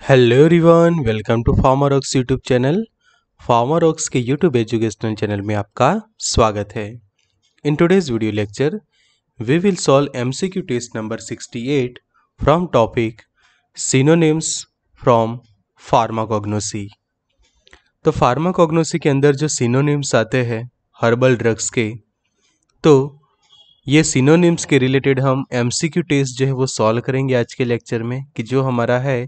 Hello everyone welcome to Pharma Rocks YouTube channel Pharma Rocks के YouTube educational channel में आपका स्वागत है in today's video lecture we will solve MCQ test number 68 from topic synonyms from pharmacognosy तो pharmacognosy के अंदर जो synonyms आते हैं हर्बल ड्रग्स के तो ये सिनोनिम्स के रिलेटेड हम एम टेस्ट जो है वो सॉल्व करेंगे आज के लेक्चर में कि जो हमारा है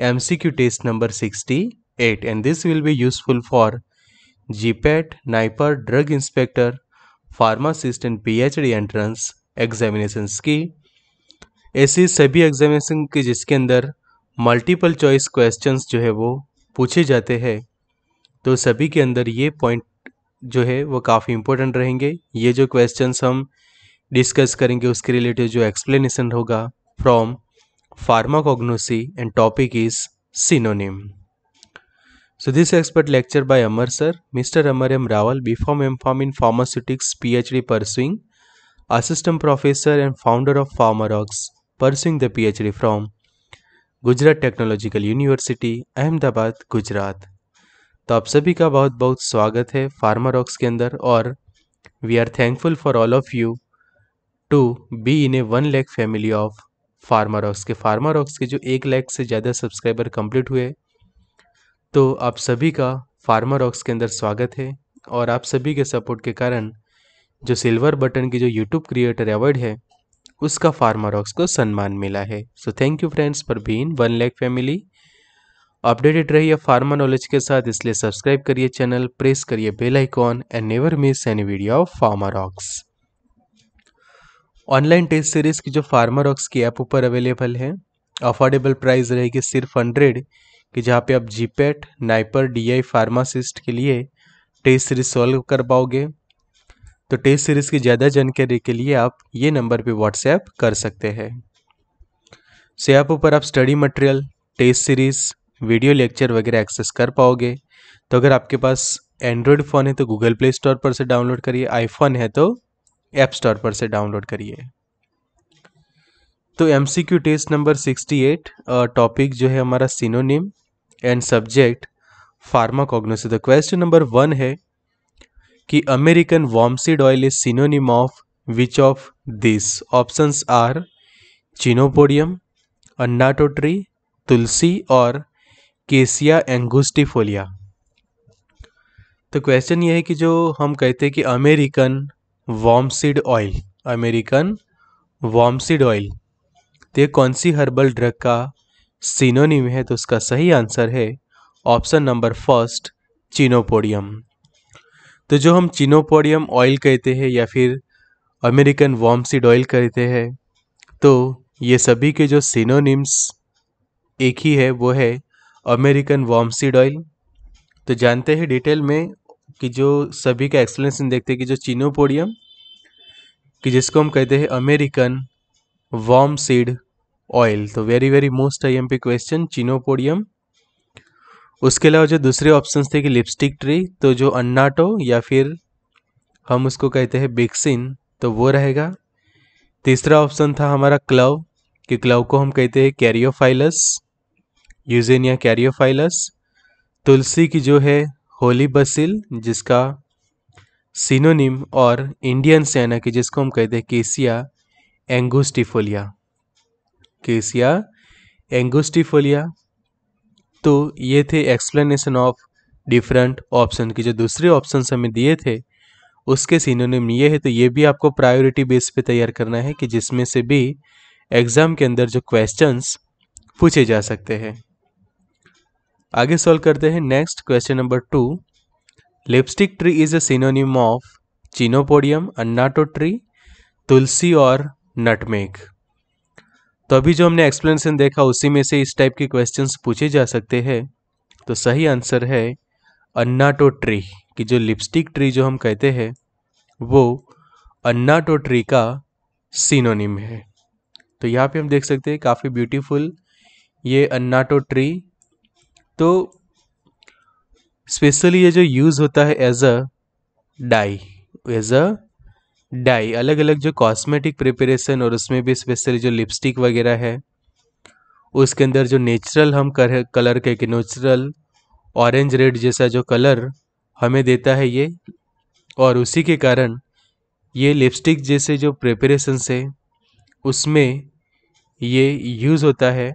MCQ test number 68 and this will be useful for GPAT, NIPER, Drug Inspector, Pharmacist and PhD entrance examination की ऐसी सभी एग्जामिनेशन के जिसके अंदर मल्टीपल चॉइस क्वेश्चंस जो है वो पूछे जाते हैं तो सभी के अंदर ये पॉइंट जो है वो काफ़ी इम्पोर्टेंट रहेंगे ये जो क्वेश्चंस हम डिस्कस करेंगे उसके रिलेटेड जो एक्सप्लेनेशन होगा from pharmacognosy and topic is synonym. So this expert lecture by Amar sir, Mr. Amar M. Rawal, BPharm M.Pharm in Pharmaceutics, PhD pursuing, Assistant Professor and founder of Pharmarox, pursuing the PhD from Gujarat Technological University Ahmedabad Gujarat तो आप सभी का बहुत बहुत स्वागत है Pharmarocks के अंदर और we are thankful for all of you to be in a one lakh family of Pharma Rocks के फार्मारॉक्स के जो एक लाख से ज़्यादा सब्सक्राइबर कंप्लीट हुए तो आप सभी का फार्मारॉक्स के अंदर स्वागत है और आप सभी के सपोर्ट के कारण जो सिल्वर बटन की जो यूट्यूब क्रिएटर अवार्ड है उसका फार्मारॉक्स को सम्मान मिला है so thank you friends for been one lakh family updated रहिए फार्मा नॉलेज के साथ इसलिए सब्सक्राइब करिए चैनल प्रेस करिए bell icon and never miss any video of Pharma Rocks rocks online test series की जो फार्मारॉक्स की ऐप ऊपर अवेलेबल है अफोर्डेबल प्राइस रहेगी सिर्फ हंड्रेड कि जहाँ पे आप जीपेट नाइपर डीआई फार्मासिस्ट के लिए टेस्ट सीरीज सॉल्व कर पाओगे तो टेस्ट सीरीज़ की ज़्यादा जानकारी के लिए आप ये नंबर पे व्हाट्सएप कर सकते हैं से ऐप ऊपर आप study material test series video lecture वगैरह एक्सेस कर पाओगे तो अगर आपके पास एंड्रॉयड फ़ोन है तो गूगल प्ले स्टोर पर से डाउनलोड करिए आईफोन है तो ऐप स्टोर पर से डाउनलोड करिए तो M C Q test number sixty eight topic जो है हमारा synonym and subject pharmacognosis the question number one है कि American wormseed oil is synonym of which of this options are chenopodium annatto tree tulsi और केसिया एंगुस्टिफोलिया तो question ये है कि जो हम कहते हैं कि American wormseed oil American wormseed oil तो ये कौन सी हर्बल ड्रग का सिनोनिम है तो उसका सही आंसर है ऑप्शन नंबर फर्स्ट चिनोपोडियम तो जो हम चिनोपोडियम ऑयल कहते हैं या फिर अमेरिकन वॉमसीड ऑयल कहते हैं तो ये सभी के जो सिनोनिम्स एक ही है वो है अमेरिकन वॉमसीड ऑयल तो जानते हैं डिटेल में कि जो सभी का एक्सप्लेनेशन देखते हैं कि जो चिनोपोडियम कि जिसको हम कहते हैं अमेरिकन वॉम सीड ऑयल तो very very most I M P question chenopodium उसके अलावा जो दूसरे ऑप्शंस थे कि लिपस्टिक ट्री तो जो अन्नाटो या फिर हम उसको कहते हैं बिक्सिन तो वो रहेगा तीसरा ऑप्शन था हमारा क्लव कि क्लव को हम कहते हैं कैरियोफाइलस यूजेनिया कैरियोफाइलस तुलसी की जो है होली बसिल जिसका सिनोनिम और इंडियन सेना की जिसको हम कहते हैं केसिया एंगोस्टिफोलिया केसिया एंगोस्टिफोलिया तो ये थे एक्सप्लेनेशन ऑफ डिफरेंट ऑप्शन की जो दूसरे ऑप्शन हमें दिए थे उसके सिनोनिम ये है तो ये भी आपको प्रायोरिटी बेस पे तैयार करना है कि जिसमें से भी एग्ज़ाम के अंदर जो क्वेश्चंस पूछे जा सकते हैं आगे सॉल्व करते हैं next question number two lipstick tree is a synonym of chenopodium annatto tree tulsi और नटमेक तो अभी जो हमने एक्सप्लेनेशन देखा उसी में से इस टाइप के क्वेश्चंस पूछे जा सकते हैं तो सही आंसर है अन्नाटो ट्री कि जो लिपस्टिक ट्री जो हम कहते हैं वो अन्नाटो ट्री का सिनोनिम है तो यहाँ पे हम देख सकते हैं काफ़ी ब्यूटीफुल ये अन्नाटो ट्री तो स्पेशली ये जो यूज़ होता है as a dye as a dye अलग अलग जो कॉस्मेटिक प्रिपरेशन और उसमें भी स्पेशली जो लिपस्टिक वगैरह है उसके अंदर जो नेचुरल हम कर कलर के कि नेचुरल ऑरेंज रेड जैसा जो कलर हमें देता है ये और उसी के कारण ये लिपस्टिक जैसे जो प्रिपरेशन से उसमें ये यूज़ होता है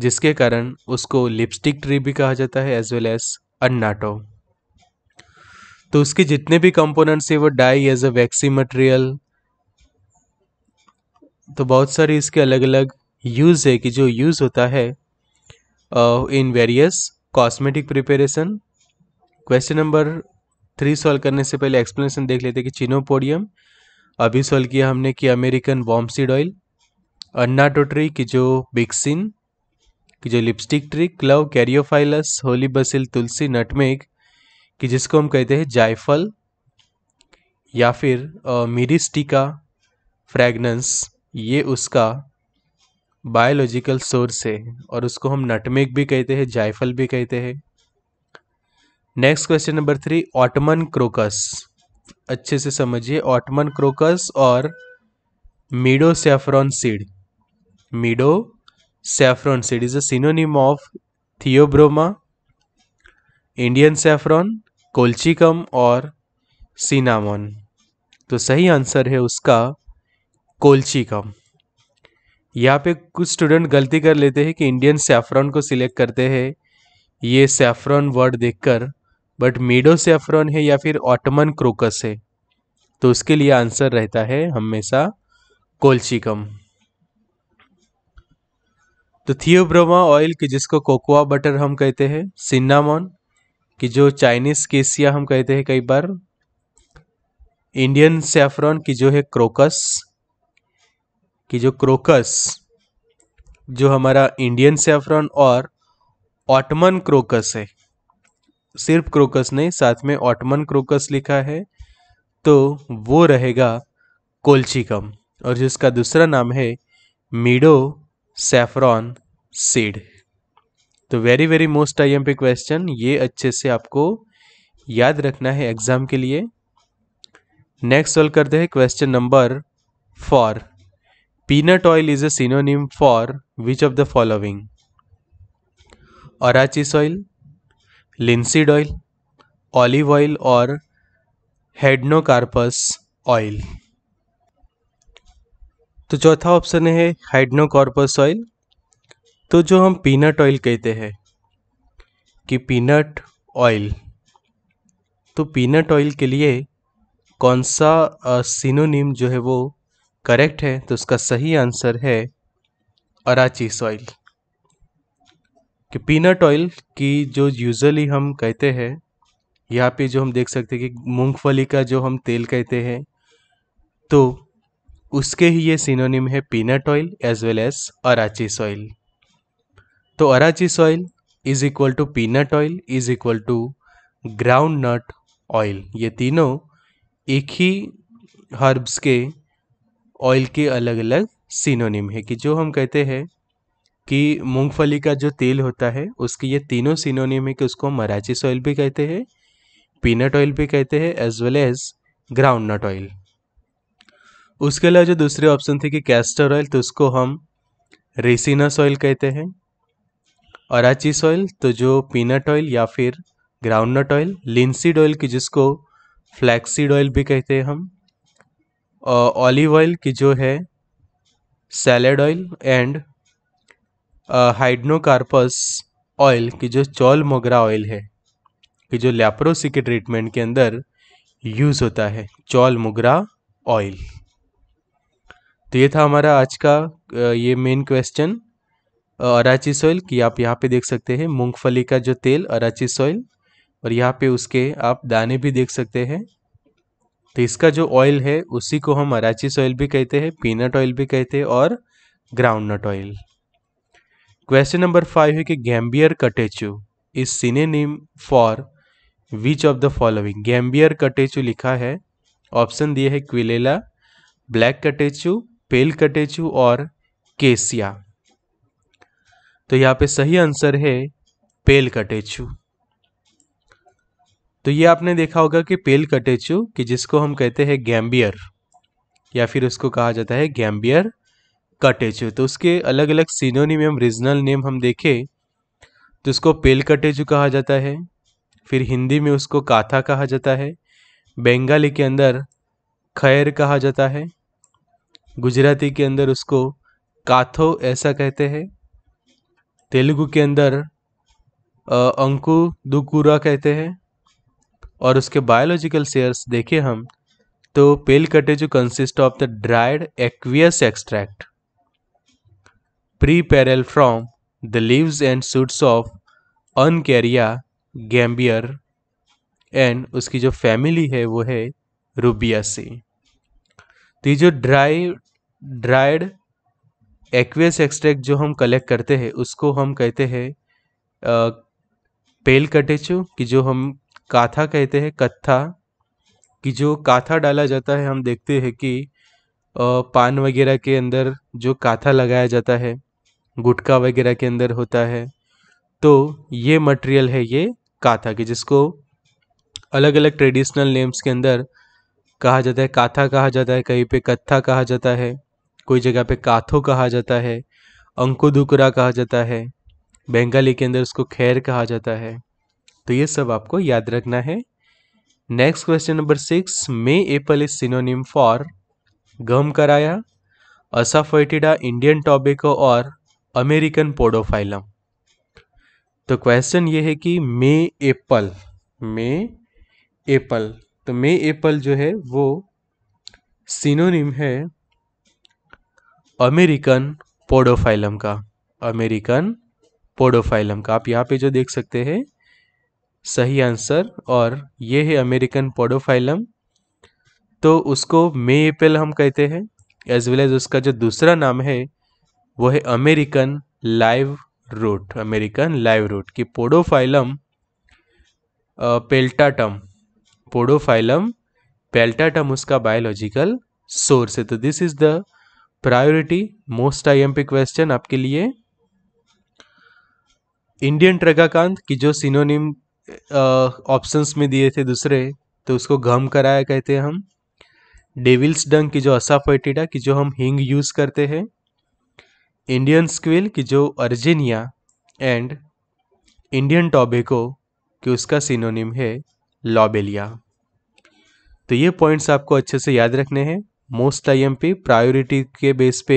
जिसके कारण उसको लिपस्टिक ट्री भी कहा जाता है एज वेल एज अन्नाटो तो उसके जितने भी कंपोनेंट्स है वो dye as a waxy material तो बहुत सारे इसके अलग अलग यूज है कि जो यूज होता है in various cosmetic preparation question number three solve करने से पहले एक्सप्लेनेशन देख लेते कि चिनोपोडियम अभी सॉल्व किया हमने कि अमेरिकन बॉम्बसीड ऑयल अन्नाटोट्री की जो बिक्सिन कि जो lipstick tree clove caryophyllus holy basil tulsi nutmeg कि जिसको हम कहते हैं जायफल या फिर मिरीस्टिका फ्रेगनेंस ये उसका बायोलॉजिकल सोर्स है और उसको हम नटमेग भी कहते हैं जायफल भी कहते हैं next question number three autumn crocus अच्छे से समझिए ऑटमन क्रोकस और meadow saffron seed meadow saffron seed is a synonym of theobroma, Indian saffron colchicum और सिनामन तो सही आंसर है उसका कोल्चिकम यहाँ पे कुछ स्टूडेंट गलती कर लेते हैं कि इंडियन सेफ्रॉन को सिलेक्ट करते हैं ये सेफ्रॉन वर्ड देखकर बट मेडो सेफ्रॉन है या फिर ऑटमन क्रोकस है तो उसके लिए आंसर रहता है हमेशा कोल्चिकम तो थियोब्रोमा ऑयल की जिसको कोकोआ बटर हम कहते हैं सिन्नामोन कि जो चाइनीज़ केसिया हम कहते हैं कई बार इंडियन सेफ्रॉन की जो है क्रोकस कि जो क्रोकस जो हमारा इंडियन सेफ्रॉन और ऑटमन क्रोकस है सिर्फ क्रोकस नहीं साथ में ऑटमन क्रोकस लिखा है तो वो रहेगा कोल्चिकम और जिसका दूसरा नाम है मीडो सेफ्रॉन सीड तो very very most I M P question ये अच्छे से आपको याद रखना है एग्जाम के लिए नेक्स्ट सॉल्व करते हैं question number four peanut oil is a synonym for which of the following arachis oil linseed oil olive oil और हेडनोकार्पस ऑयल तो चौथा ऑप्शन है हाइड्रोकॉर्पस ऑयल तो जो हम पीनट ऑयल कहते हैं कि पीनट ऑयल तो पीनट ऑयल के लिए कौन सा सिनोनिम जो है वो करेक्ट है तो उसका सही आंसर है अराची ऑयल कि पीनट ऑयल की जो यूजली हम कहते हैं यहाँ पे जो हम देख सकते हैं कि मूंगफली का जो हम तेल कहते हैं तो उसके ही ये सिनोनिम है peanut oil as well as arachis oil तो arachis oil is equal to peanut oil is equal to groundnut oil ये तीनों एक ही हर्ब्स के ऑयल के अलग अलग सिनोनिम है कि जो हम कहते हैं कि मूंगफली का जो तेल होता है उसके ये तीनों सिनोनिम है कि उसको हम अराची ऑयल भी कहते हैं पीनट ऑयल भी कहते हैं as well as groundnut oil उसके अलावा जो दूसरे ऑप्शन थे कि कैस्टर ऑयल तो उसको हम रेसिनस ऑयल कहते हैं अराचिस ऑयल तो जो पीनट ऑयल या फिर ग्राउंडनट ऑयल लिंसिड ऑयल की जिसको फ्लैक्सीड ऑयल भी कहते हैं हम ऑलिव ऑयल की जो है salad oil and hydnocarpus oil की जो चौल मोगरा ऑयल है कि जो लैप्रोसी के ट्रीटमेंट के अंदर यूज़ होता है चौल मोगरा ऑयल तो ये था हमारा आज का ये मेन क्वेश्चन अराची सॉइल कि आप यहाँ पे देख सकते हैं मूंगफली का जो तेल अराची सॉइल और यहाँ पे उसके आप दाने भी देख सकते हैं तो इसका जो ऑयल है उसी को हम अराची सॉइल भी कहते हैं पीनट ऑयल भी कहते हैं और groundnut oil question number five है कि gambier catechu is synonym for which of the following gambier catechu लिखा है ऑप्शन दिए है क्विलेला ब्लैक कटेचू पेल कटेचू और केसिया तो यहाँ पे सही आंसर है पेल कटेचू तो ये आपने देखा होगा कि पेल कटेचू कि जिसको हम कहते हैं गैम्बियर या फिर उसको कहा जाता है गैम्बियर कटेचू तो उसके अलग अलग सीनोनिम एवं रीजनल नेम हम देखें तो उसको पेल कटेचू कहा जाता है फिर हिंदी में उसको काथा कहा जाता है बंगाली के अंदर खैर कहा जाता है गुजराती के अंदर उसको काथो ऐसा कहते हैं तेलुगु के अंदर अंकु दुकुरा कहते हैं और उसके बायोलॉजिकल सेयर्स देखें हम तो pale catechu consist of the dried aqueous extract prepared from the leaves and shoots of uncaria gambier and उसकी जो फैमिली है वो है रूबियासी तो ये जो ड्राई ड्राइड एक्वेस एक्सट्रैक्ट जो हम कलेक्ट करते हैं उसको हम कहते हैं पेल कटेचू कि जो हम काथा कहते हैं कत्था कि जो काथा डाला जाता है हम देखते हैं कि पान वगैरह के अंदर जो काथा लगाया जाता है गुटखा वगैरह के अंदर होता है तो ये मटेरियल है ये काथा कि जिसको अलग अलग ट्रेडिशनल नेम्स के अंदर कहा जाता है काथा कहा जाता है कहीं पे कत्था कहा जाता है कोई जगह पे काथो कहा जाता है अंकुदुकरा कहा जाता है बंगाली के अंदर उसको खैर कहा जाता है तो ये सब आपको याद रखना है next question number six may apple is synonym for gum karaya asafoetida Indian tobacco और अमेरिकन पोडोफाइलम तो क्वेश्चन ये है कि मे एप्पल मे एप्पल तो मे एप्पल जो है वो सिनोनिम है अमेरिकन पोडोफाइलम का अमेरिकन पोडोफाइलम का आप यहाँ पे जो देख सकते हैं सही आंसर और ये है अमेरिकन पोडोफाइलम तो उसको मे एपेल हम कहते हैं एज वेल एज उसका जो दूसरा नाम है वो है American live root American live root कि पोडोफाइलम पेल्टाटम पोडोफाइलम पेल्टाटम उसका बायोलॉजिकल सोर्स है तो this is the priority most IMP question आपके लिए इंडियन ट्रगाकांत की जो सिनोनिम ऑप्शंस में दिए थे दूसरे तो उसको घम कराया कहते हैं हम डेविल्स डंग की जो असाफेटिडा की जो हम हिंग यूज़ करते हैं इंडियन स्क्विल की जो अर्जेनिया एंड इंडियन टॉबेको की उसका सिनोनिम है लॉबेलिया तो ये पॉइंट्स आपको अच्छे से याद रखने हैं मोस्ट आई पे प्रायोरिटी के बेस पे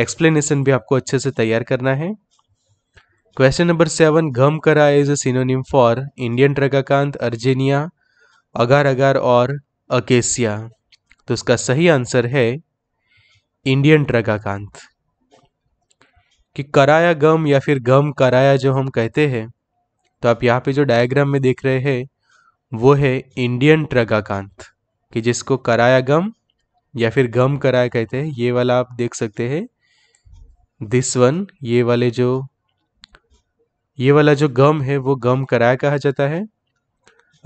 एक्सप्लेनेशन भी आपको अच्छे से तैयार करना है question number seven gum karaya is a synonym for Indian tragacanth urginea agar agar और अकेसिया तो इसका सही आंसर है इंडियन ट्रगाकांत कि कराया गम या फिर गम कराया जो हम कहते हैं तो आप यहाँ पे जो डायग्राम में देख रहे हैं वो है इंडियन ट्रगाकांत कि जिसको कराया गम या फिर गम कराया कहते हैं ये वाला आप देख सकते हैं दिस वन ये वाले जो ये वाला जो गम है वो गम कराया कहा जाता है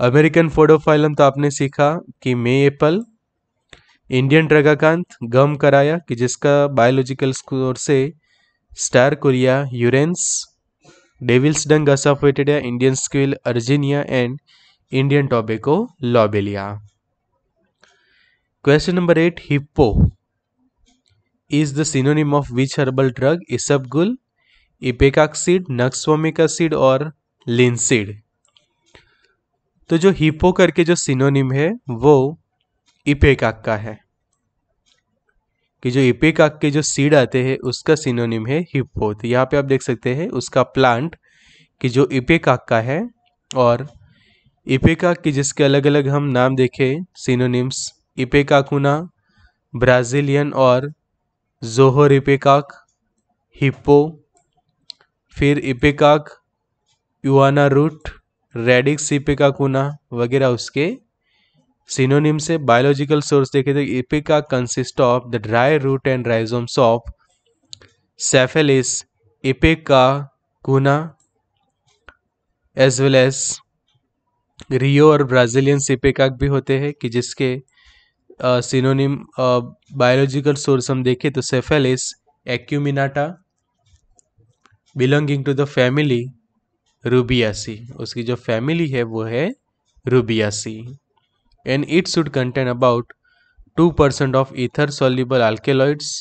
अमेरिकन फोडोफाइलम तो आपने सीखा कि मे एप्पल इंडियन ड्रगाकांत गम कराया कि जिसका बायोलॉजिकल स्कोर से sterculia urens devil's dung asafoetida Indian squill urginea and Indian tobacco lobelia question number eight hippo is the synonym of which herbal drug isabgol Ipecac seed, और linseed तो जो hippo करके जो synonym है वो इपेकाक का है कि जो इपेकाक के जो सीड आते हैं उसका सिनोनिम है हिप्पो तो यहाँ पे आप देख सकते हैं उसका प्लांट कि जो इपेकाक का है और इपेकाक के जिसके अलग अलग हम नाम देखें सिनोनिम्स इपे ब्राज़ीलियन और जोहर इपेकाक हिप्पो फिर इपेकाक युआना रूट रेडिक्स इपेकाकुना वगैरह उसके सिनोनिम से बायोलॉजिकल सोर्स देखे तो ipecac consist of the dry root and rhizomes of cephaelis ipecacuanha as well as Rio और ब्राज़ीलियन सिपेकाक भी होते हैं कि जिसके सिनोनिम बायोलॉजिकल सोर्स हम देखें तो cephaelis acuminata belonging to the family rubiaceae उसकी जो फैमिली है वो है rubiaceae and it should contain about two percent of ether soluble alkaloids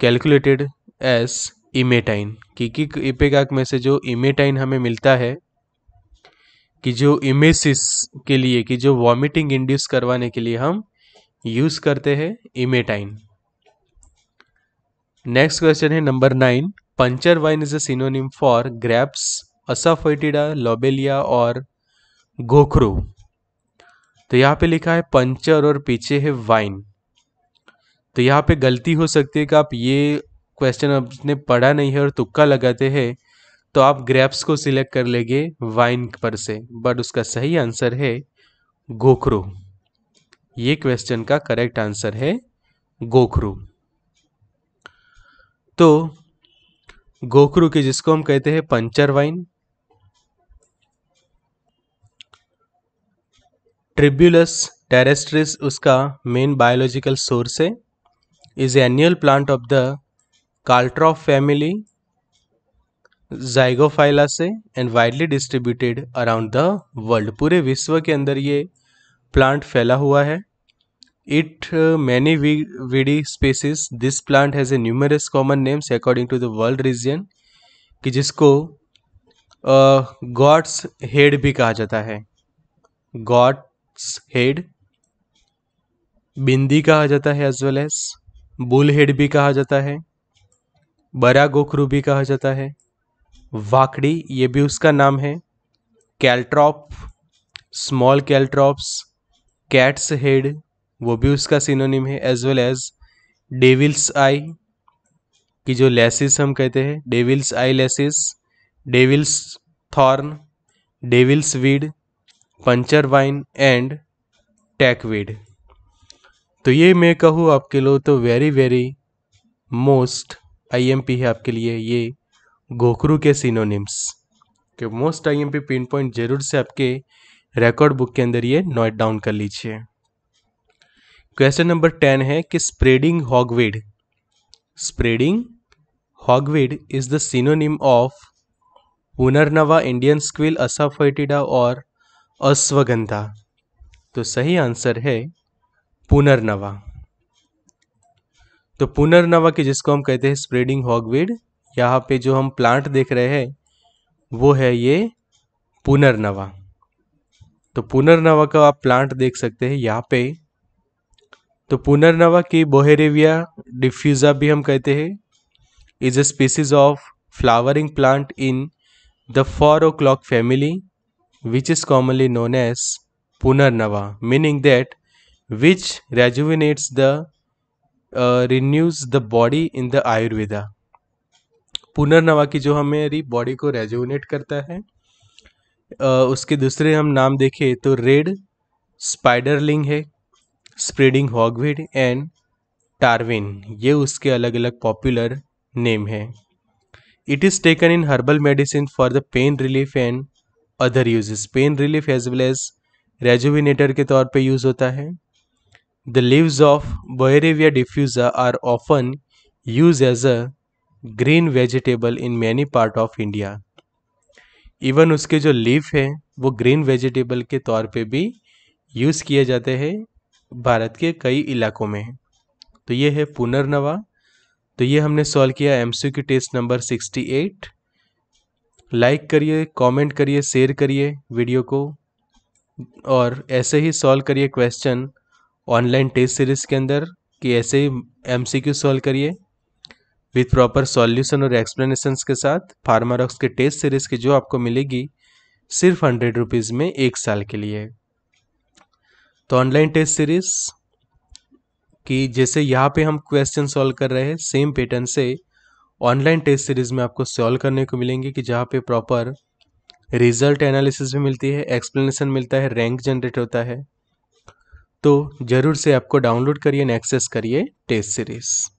calculated as emetine क्योंकि इपेगाक में से जो इमेटाइन हमें मिलता है कि जो इमेसिस के लिए कि जो वॉमिटिंग इंड्यूस करवाने के लिए हम यूज करते हैं इमेटाइन नेक्स्ट क्वेश्चन है number nine puncture vine is a synonym for grapes asafoetida lobelia और गोखरू तो यहाँ पे लिखा है पंचर और पीछे है वाइन तो यहाँ पे गलती हो सकती है कि आप ये क्वेश्चन आपने पढ़ा नहीं है और तुक्का लगाते हैं तो आप ग्रेप्स को सिलेक्ट कर लेंगे वाइन पर से बट उसका सही आंसर है गोखरू ये क्वेश्चन का करेक्ट आंसर है गोखरू तो गोखरू के जिसको हम कहते हैं पंचर वाइन ट्रिब्यूलस टेरेस्ट्रिस उसका मेन बायोलॉजिकल सोर्स है is annual plant of the caltrop family zygophyllaceae से and widely distributed around the world पूरे विश्व के अंदर ये प्लांट फैला हुआ है it many weedy species this plant has a numerous common names according to the world region कि जिसको गॉड्स uh, हेड भी कहा जाता है गॉड्स हेड बिंदी कहा जाता है as well as bull head भी कहा जाता है बरा गोखरू भी कहा जाता है वाकड़ी ये भी उसका नाम है caltrop small caltrops cat's head वो भी उसका सिनोनिम है as well as devil's eye की जो लेसिस हम कहते हैं devil's eye lashes devil's thorn devil's weed puncture vine and tackweed तो ये मैं कहूँ आपके लोग तो वेरी वेरी मोस्ट आईएमपी है आपके लिए ये गोकरू के सिनोनिम्स के most I M P pinpoint जरूर से आपके रिकॉर्ड बुक के अंदर ये नोट डाउन कर लीजिए क्वेश्चन नंबर टेन है कि spreading hogweed spreading hogweed is the synonym of punarnava Indian squill asafoetida और अश्वगंधा तो सही आंसर है पुनर्नवा तो पुनर्नवा के जिसको हम कहते हैं स्प्रेडिंग हॉगवेड यहाँ पे जो हम प्लांट देख रहे हैं वो है ये पुनर्नवा तो पुनर्नवा का आप प्लांट देख सकते हैं यहाँ पे तो पुनर्नवा की बोहेरेविया डिफ्यूजा भी हम कहते हैं is a species of flowering plant in the four o'clock family which is commonly known as punarnava meaning that which rejuvenates the renews the body in the Ayurveda punarnava की जो हमारी बॉडी को रेजुनेट करता है उसके दूसरे हम नाम देखें तो रेड स्पाइडरलिंग है स्प्रेडिंग हॉगविड एंड टारविन ये उसके अलग अलग पॉपुलर नेम है it is taken in herbal medicine for the pain relief and other uses pain relief as well as rejuvenator के तौर पे यूज़ होता है the leaves of boerhavia diffusa are often use as a green vegetable in many part of India even उसके जो leaf है वो green vegetable के तौर पे भी यूज़ किए जाते हैं भारत के कई इलाकों में तो ये है पुनर्नवा तो ये हमने सॉल्व किया M C Q test number sixty eight like करिए कमेंट करिए शेयर करिए वीडियो को और ऐसे ही सॉल्व करिए क्वेश्चन ऑनलाइन टेस्ट सीरीज़ के अंदर कि ऐसे ही एम सी क्यू सॉल्व करिए विथ प्रॉपर सॉल्यूशन और एक्सप्लेनेशन के साथ फार्मारॉक्स के टेस्ट सीरीज की जो आपको मिलेगी सिर्फ हंड्रेड रुपीज़ में एक साल के लिए तो ऑनलाइन टेस्ट सीरीज कि जैसे यहाँ पे हम क्वेश्चन सॉल्व कर रहे हैं सेम पैटर्न से ऑनलाइन टेस्ट सीरीज में आपको सॉल्व करने को मिलेंगे कि जहाँ पे प्रॉपर रिजल्ट एनालिसिस भी मिलती है एक्सप्लेनेशन मिलता है रैंक जनरेट होता है तो ज़रूर से आपको डाउनलोड करिए एंड एक्सेस करिए टेस्ट सीरीज़